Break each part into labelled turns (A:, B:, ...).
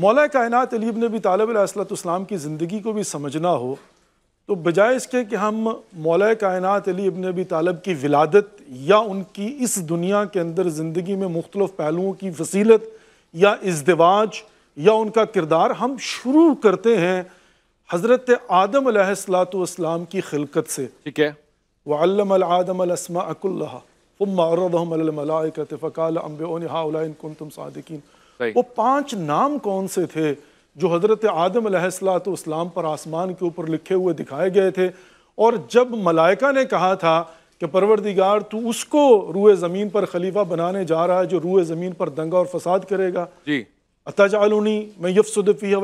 A: मौला कायनत अली ने भी तालब की ज़िंदगी को भी समझना हो तो बजाय इसके कि हम मौला कायनत अली इबन अबी तालब की विलादत या उनकी इस दुनिया के अंदर ज़िंदगी में मुख्तलफ़ पहलुओं की वसीलत या इसदवाज या उनका किरदार हम शुरू करते हैं हज़रत आदम सलाम की खिलकत से ठीक है वल्लमदमसमा अकुल्ला फ़ुम और फ़काल अम्बे तुम सदकिन वो पांच नाम कौन से थे जो हज़रत आदम इस्लाम पर आसमान के ऊपर लिखे हुए दिखाए गए थे और जब मलाइका ने कहा था कि परवरदिगार तू उसको रूए ज़मीन पर खलीफा बनाने जा रहा है जो रूए ज़मीन पर दंगा और फसाद करेगा जी अतजालूनी मैं यफसुदफ़ी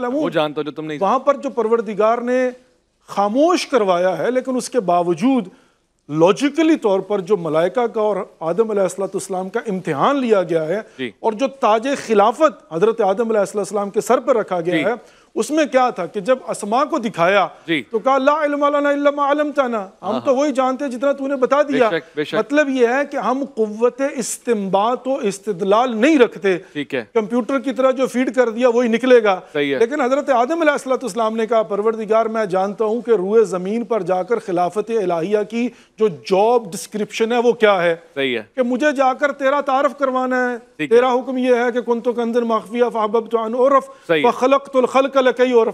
A: व हाँ। पर जो परवरदिगार ने खामोश करवाया है लेकिन उसके बावजूद लॉजिकली तौर पर जो मलाइका का और आदम असलाम का इम्तिहान लिया गया है और जो ताज खिलाफत हजरत आदम के सर पर रखा गया है उसमें क्या था कि जब असमा को दिखाया तो कहा हम हाँ, तो हाँ। वही जानते हैं जितना तूने बता दिया बेशक, बेशक। मतलब यह है कि हम कुत इस्तेमाल तो इस्तलाल नहीं रखते ठीक है कंप्यूटर की तरह जो फीड कर दिया वही निकलेगा लेकिन हजरत आदम ने कहा परवरदिगार मैं जानता हूँ कि रूए ज़मीन पर जाकर खिलाफत अलाहिया की जो जॉब डिस्क्रिप्शन है वो क्या है सही है कि मुझे जाकर तेरा तारफ करवाना है तेरा हुक्म यह है कि कुंतुक अंदर माफिया फ़ाहब खलक तो खलक का लकई और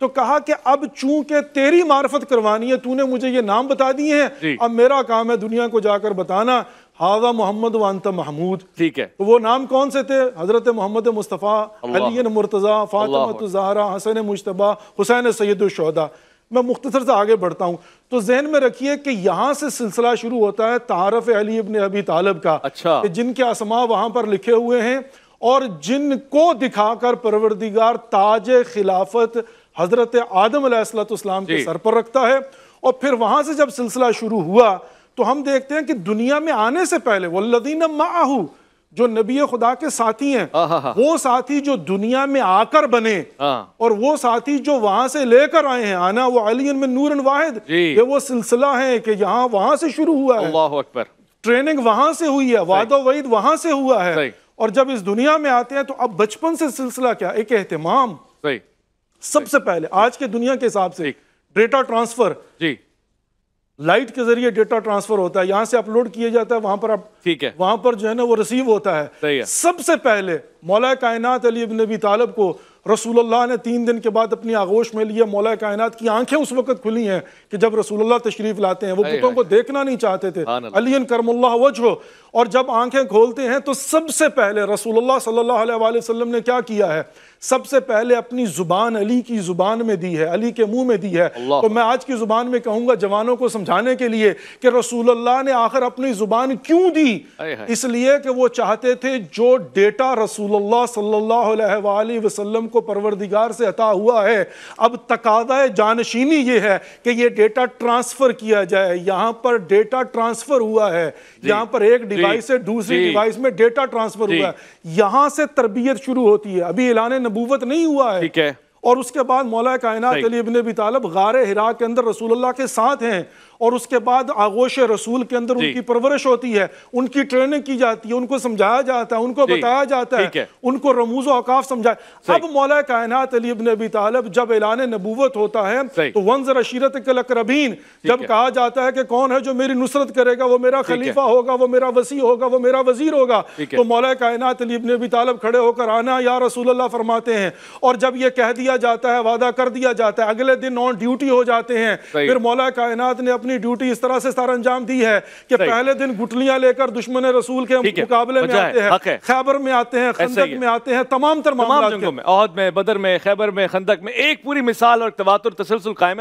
A: तो कहा कि अब चूंकि तेरी मार्फत करवानी है तूने मुझे ये नाम बता दिए हैं अब मेरा काम है दुनिया को जाकर बताना हाजा मोहम्मद वानत महमूद ठीक है तो वो नाम कौन से थे हजरत मोहम्मद मुस्तफ़ा अली मुर्तज़ा फातमत जहरा हसन मुशतबा हुसैन सैदुलशहदा मैं मुख्तर से आगे बढ़ता हूँ तो जहन में रखिए कि यहाँ से सिलसिला शुरू होता है तारफ़ अली इबन अबी तालब का अच्छा जिनके आसमा वहाँ पर लिखे हुए हैं और जिनको दिखाकर परवरदिगार ताज खिलाफत हजरत आदम सलाम के सर पर रखता है और फिर वहां से जब सिलसिला शुरू हुआ तो हम देखते हैं कि दुनिया में आने से पहले वल्लदीन माहू जो नबी खुदा के साथी हैं हाँ, हाँ, हाँ। वो साथी जो दुनिया में आकर बने और वो साथी जो वहां से लेकर आए हैं आना वो अली में नूर वाहिद ये वो सिलसिला है कि यहाँ वहां से शुरू हुआ है ट्रेनिंग वहां से हुई है वादो वहीद वहां से हुआ है और जब इस दुनिया में आते हैं तो अब बचपन से सिलसिला क्या एक एहतमाम सबसे पहले आज के दुनिया के हिसाब से डेटा ट्रांसफर जी लाइट के जरिए डेटा ट्रांसफर होता है यहां से अपलोड किया जाता है वहां पर आप ठीक है वहां पर जो है ना वो रिसीव होता है सबसे पहले मौला कायनात अली नबी तालब को रसूलुल्लाह ने तीन दिन के बाद अपनी आगोश में लिया मौला कायनात की आंखें उस वक्त खुली हैं कि जब रसूलुल्लाह तशरीफ लाते हैं वो बुतों को देखना नहीं चाहते थे अली करमल्ला वजह और जब आंखें खोलते हैं तो सबसे पहले रसूलुल्लाह सल्लल्लाहु अलैहि वसल्लम ने क्या किया है सबसे पहले अपनी जुबान अली की जुबान में दी है अली के मुंह में दी है तो मैं आज की जुबान में कहूंगा जवानों को समझाने के लिए कि अल्लाह ने आखिर अपनी जुबान क्यों दी इसलिए कि वो चाहते थे जो डेटा रसूल सल्लल्लाहु अलैहि वसल्लम को परवरदिगार से अता हुआ है अब तकादा जानशीनी ये है कि ये डेटा ट्रांसफर किया जाए यहाँ पर डेटा ट्रांसफर हुआ है यहाँ पर एक डिवाइस से दूसरी डिवाइस में डेटा ट्रांसफर हुआ है यहां से तरबियत शुरू होती है अभी ऐलान नबूवत नहीं हुआ है ठीक है और उसके बाद मौला कायनात अली इबन भी तालब गार हिरा के अंदर रसूलुल्लाह के साथ हैं और उसके बाद आगोश रसूल के अंदर उनकी परवरिश होती है उनकी ट्रेनिंग की जाती है उनको समझाया जाता है उनको बताया जाता है उनको रमूज अकाफ समझाया अब मौला कायनात अली इबन अबी तालब जब ऐलान नबूवत होता है तो वंजर अशीरत कलकरबीन जब कहा जाता है कि कौन है जो मेरी नुसरत करेगा वो मेरा खलीफा होगा वो मेरा वसी होगा वो मेरा वजीर होगा तो मौला कायनात अली इबन अबी तालब खड़े होकर आना या रसूल फरमाते हैं और जब ये कह दिया जाता है वादा कर दिया जाता है अगले दिन ऑन ड्यूटी हो जाते हैं फिर मौला कायनात ने अपने अपनी ड्यूटी इस तरह से सर अंजाम दी है कि पहले दिन गुटलियां लेकर दुश्मन रसूल के मुकाबले में आते हैं खैबर में आते हैं खंदक में आते हैं तमाम तर में बदर में खैबर में खंदक में एक पूरी मिसाल और तवातुर तसलसल कायम है